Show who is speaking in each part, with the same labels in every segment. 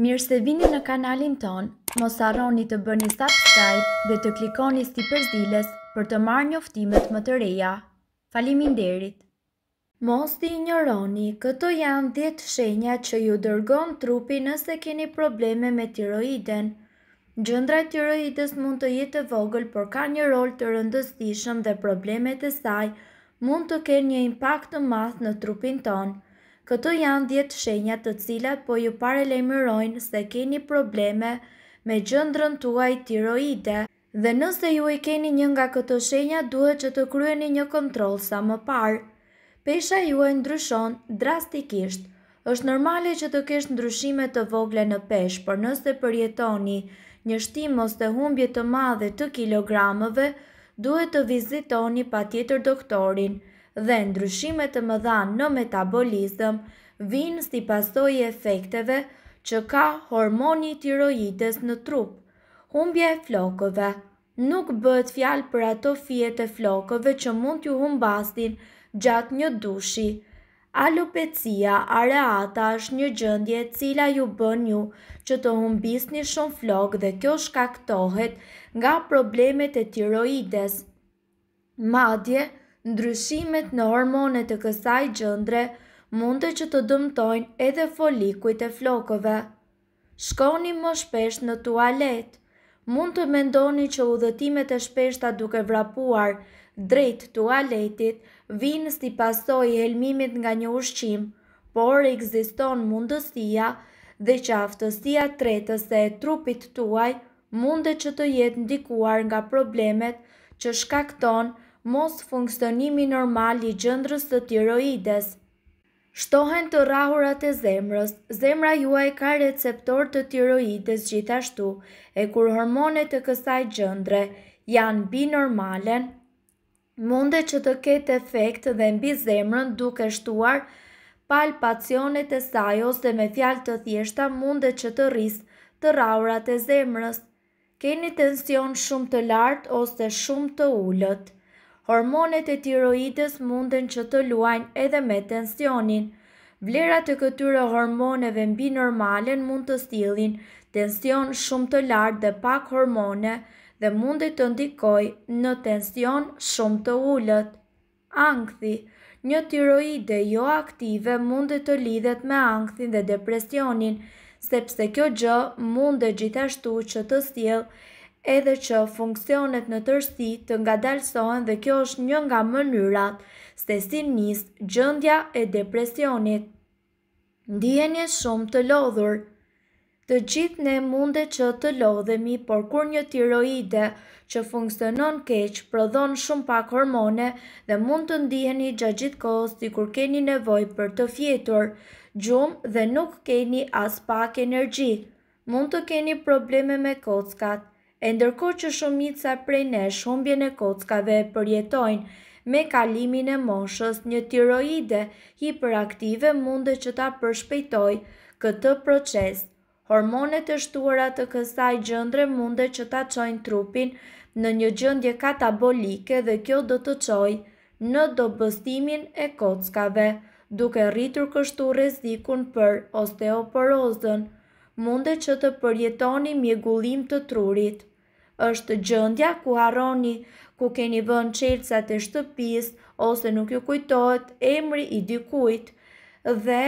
Speaker 1: Mirë se vini në kanalin ton, mos arroni të bëni subscribe dhe të klikoni si përzilës për të marrë njoftimet më të reja. Falimin derit! Mos të ignoroni, këto janë 10 shenja që ju dërgon trupi nëse keni probleme me tiroiden. Gjëndra tiroides mund të jetë vogël, por ka një rol të rëndësishëm dhe problemet e saj mund të kenë një impact të math në trupin tonë. Këto janë 10 shenjat të cilat po ju pare lejmërojnë se keni probleme me gjëndrën tuaj tiroide dhe nëse ju i keni një nga këto shenja duhet që të kryeni një kontrol sa më parë. Pesha ju e ndryshon drastikisht. është normale që të kesh ndryshime të vogle në pesh, por nëse përjetoni një shtimos të humbje të madhe të kilogramëve, duhet të vizitoni pa tjetër doktorin, dhe ndryshimet të mëdha në metabolizëm vinë si pasoj efekteve që ka hormoni tiroides në trup. Humbje e flokove Nuk bëhet fjalë për ato fjet e flokove që mund t'ju humbastin gjatë një dushi. Alopecia areata është një gjëndje e cila ju bën ju që të humbisni shumë flok dhe kjo shkaktohet nga problemet e tiroides. Madje, Ndryshimet në hormonet të kësaj gjëndre mund të që të dëmtojnë edhe folikuit e flokove. Shkoni më shpesh në tualet. Mund të mendoni që udhëtimet e shpeshta duke vrapuar drejt tualetit vinë si pasoj e helmimit nga një ushqim, por ekziston mundësia dhe që aftësia tretës e trupit tuaj mundë që të jetë ndikuar nga problemet që shkakton mos funksionimi normal i gjëndrës të tiroides. Shtohen të rahurat e zemrës, zemra juaj ka receptor të tiroides gjithashtu, e kur hormonet të kësaj gjëndre janë binormalen, munde që të ketë efekt dhe mbi zemrën duke shtuar palpacionet e saj ose me fjalë të thjeshta munde që të rrisë të rahurat e zemrës. Keni tension shumë të lartë ose shumë të ullët hormonet e tiroides munden që të luajnë edhe me tensionin. Vlerat e këtyre hormoneve mbi normalen mund të stilin tension shumë të lartë dhe pak hormone dhe mund të ndikoj në tension shumë të ullët. Angthi Një tiroide jo aktive mund të lidhet me angthin dhe depresionin, sepse kjo gjë mund gjithashtu që të stilë edhe që funksionet në tërsi të nga dalësohen dhe kjo është një nga mënyrat se si njës gjëndja e depresionit. Ndjenje shumë të lodhur Të gjithë ne munde që të lodhemi, por kur një tiroide që funksionon keq, prodhon shumë pak hormone dhe mund të ndiheni gjë gjithë kohës të kur keni nevoj për të fjetur, gjumë dhe nuk keni as pak energji. Mund të keni probleme me kockat, e ndërko që shumit sa prej ne shumbje në kockave përjetojnë me kalimin e moshës një tiroide hiperaktive mundë që ta përshpejtoj këtë proces. Hormonet e shtuara të kësaj gjëndre mundë që ta qojnë trupin në një gjëndje katabolike dhe kjo do të qojnë në dobëstimin e kockave, duke rritur kështu rezikun për osteoporozën, mundë që të përjetoni mjegullim të trurit është gjëndja ku harroni, ku keni vën qelësat e shtëpis ose nuk ju kujtojt emri i dikujt dhe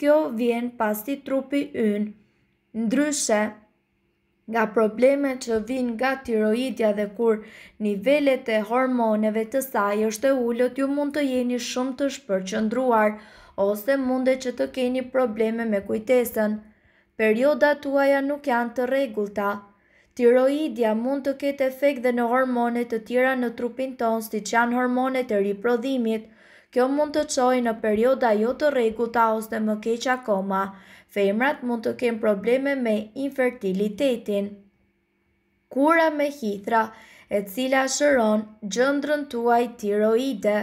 Speaker 1: kjo vjen pasi trupi ynë. Ndryshe, nga probleme që vinë nga tiroidja dhe kur nivellet e hormoneve të saj është e ullot ju mund të jeni shumë të shpërqëndruar ose e që të keni probleme me kujtesën. Periodat tuaja nuk janë të regullta, Tiroidja mund të ketë efekt dhe në hormonet të tjera në trupin tonë si që janë hormonet e riprodhimit. Kjo mund të qojë në perioda jo të regullta ose dhe më keqa koma. Femrat mund të kemë probleme me infertilitetin. Kura me hithra e cila shëron gjëndrën tuaj tiroide,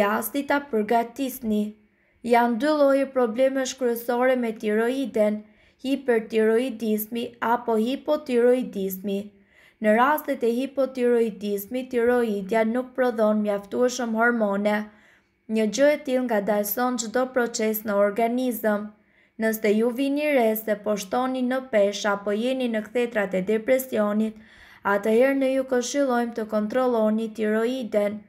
Speaker 1: jasti ta përgatisni. Janë dy lojë probleme shkryesore me tiroiden, hipertiroidizmi apo hipotiroidizmi. Në rastet e hipotiroidismi, tiroidja nuk prodhon mjaftueshëm hormone. Një gjë e tillë nga dalëson çdo proces në organizëm. Nëse ju vini re se po shtoni në peshë apo jeni në kthetrat e depresionit, atëherë ne ju këshillojmë të kontrolloni tiroiden.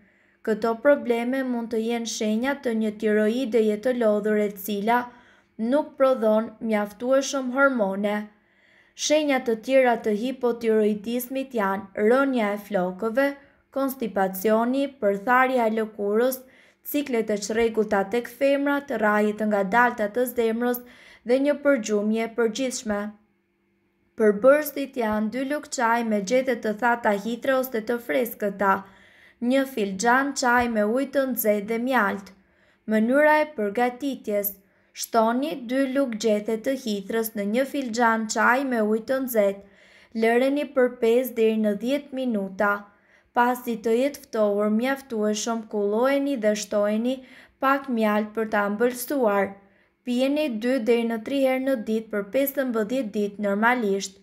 Speaker 1: Këto probleme mund të jenë shenja të një tiroideje të lodhur e cila – nuk prodhon mjaftueshëm hormone. Shenjat të tjera të hipotiroidizmit janë rënja e flokëve, konstipacioni, përtharja e lëkurës, ciklet e qregullta tek femrat, rajit nga dalta të zemrës dhe një përgjumje përgjithshme. Për bërstit janë dy luk qaj me gjetet të thata hitre ose të freskëta, një gjanë qaj me ujtën të dhe mjaltë. Mënyra e përgatitjes, Shtoni 2 lukë gjethet të hithrës në një filxan qaj me ujtë të nëzet, lëreni për 5 dhe në 10 minuta. Pas i të jetë ftohur, mjaftu e shumë kulloheni dhe shtojeni pak mjalt për të ambëlsuar. Pjeni 2 dhe në 3 herë në dit për 15 dit normalisht.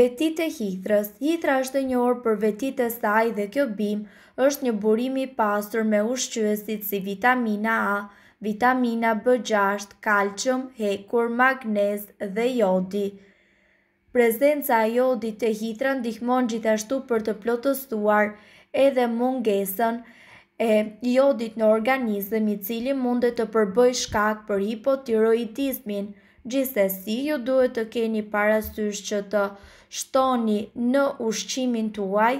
Speaker 1: Vetit e hithrës Hithra është një orë për vetit e saj dhe kjo bim është një burimi pasur me ushqyësit si vitamina A, vitamina B6, kalqëm, hekur, magnez dhe jodi. Prezenca jodi të hitra ndihmon gjithashtu për të plotësuar edhe mungesën e jodit në organizëm i cili mundet të përbëj shkak për hipotiroidizmin. Gjise si ju duhet të keni parasysh që të shtoni në ushqimin të uaj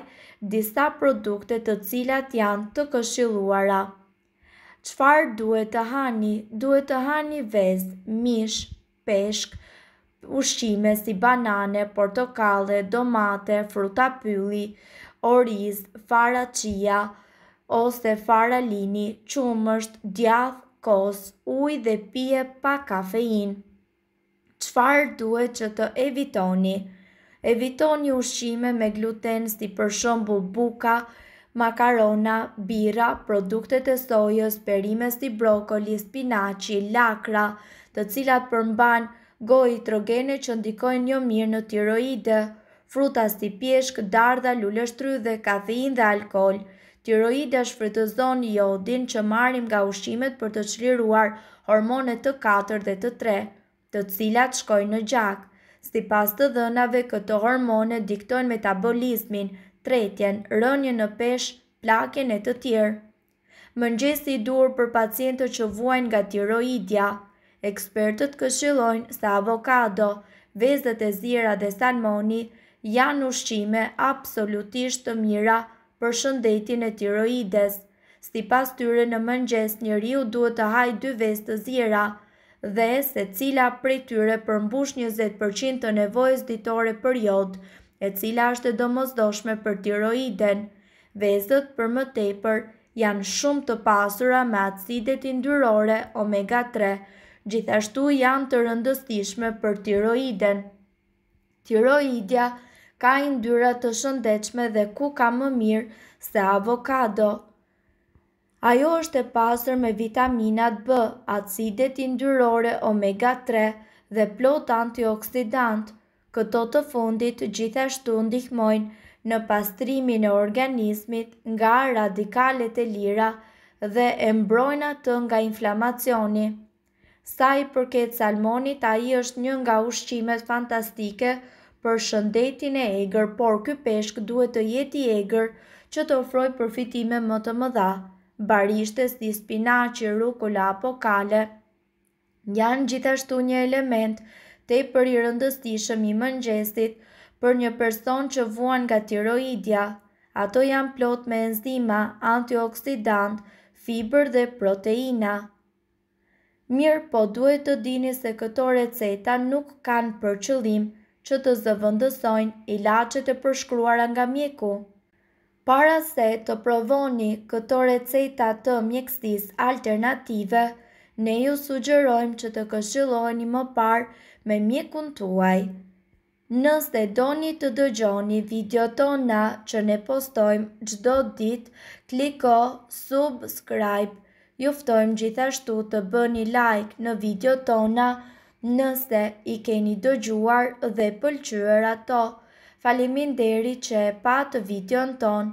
Speaker 1: disa produkte të cilat janë të këshiluara. Qfar duhet të hani? Duhet të hani vez, mish, peshk, ushqime si banane, portokale, domate, fruta pylli, oriz, fara qia, ose fara lini, qumësht, djath, kos, uj dhe pje pa kafein. Qfar duhet që të evitoni? Evitoni ushqime me gluten si për shumbu buka, makarona, bira, produktet e sojës, perimes të brokoli, spinaci, lakra, të cilat përmban gojë trogene që ndikojnë një mirë në tiroide, fruta si pjeshk, dardha, lulleshtry dhe kafein dhe alkohol. Tiroide është frytëzon odin që marim nga ushimet për të qliruar hormonet të 4 dhe të 3, të cilat shkojnë në gjak. Si pas të dhënave, këto hormone diktojnë metabolizmin, tretjen, rënje në pesh, plaken e të tjerë. Mëngjesi i dur për pacientët që vuajnë nga tiroidja. Ekspertët këshillojnë se avokado, vezët e zira dhe salmoni janë ushqime absolutisht të mira për shëndetin e tiroides. Si pas tyre në mëngjes një riu duhet të hajë dy vezë të zira dhe se cila prej tyre përmbush 20% të nevojës ditore për jodë e cila është e domosdoshme për tiroiden. Vezët për më tepër janë shumë të pasura me acidet indyrore omega 3, gjithashtu janë të rëndëstishme për tiroiden. Tiroidja ka indyra të shëndechme dhe ku ka më mirë se avokado. Ajo është e pasër me vitaminat B, acidet indyrore omega 3 dhe plot antioksidantë. Këto të fundit gjithashtu ndihmojnë në pastrimin e organizmit nga radikalet e lira dhe e mbrojnë atë nga inflamacioni. Sa i përket salmonit, a i është një nga ushqimet fantastike për shëndetin e egrë, por ky peshk duhet të jeti egrë që të ofroj përfitime më të mëdha, barishtes si spinaci, rukula apo kale. Janë gjithashtu një element që te për i rëndëstishëm i mëngjesit për një person që vuan nga tiroidja. Ato janë plot me enzima, antioksidant, fiber dhe proteina. Mirë po duhet të dini se këto receta nuk kanë për qëllim që të zëvëndësojnë i e përshkruar nga mjeku. Para se të provoni këto receta të mjekstis alternative, ne ju sugjerojmë që të këshiloni më parë me mjekun tuaj. Nëse doni të dëgjoni video tona që ne postojmë gjdo dit, kliko subscribe. Juftojmë gjithashtu të bëni like në video tona nëse i keni dëgjuar dhe pëlqyër ato. Falimin deri që e patë video në tonë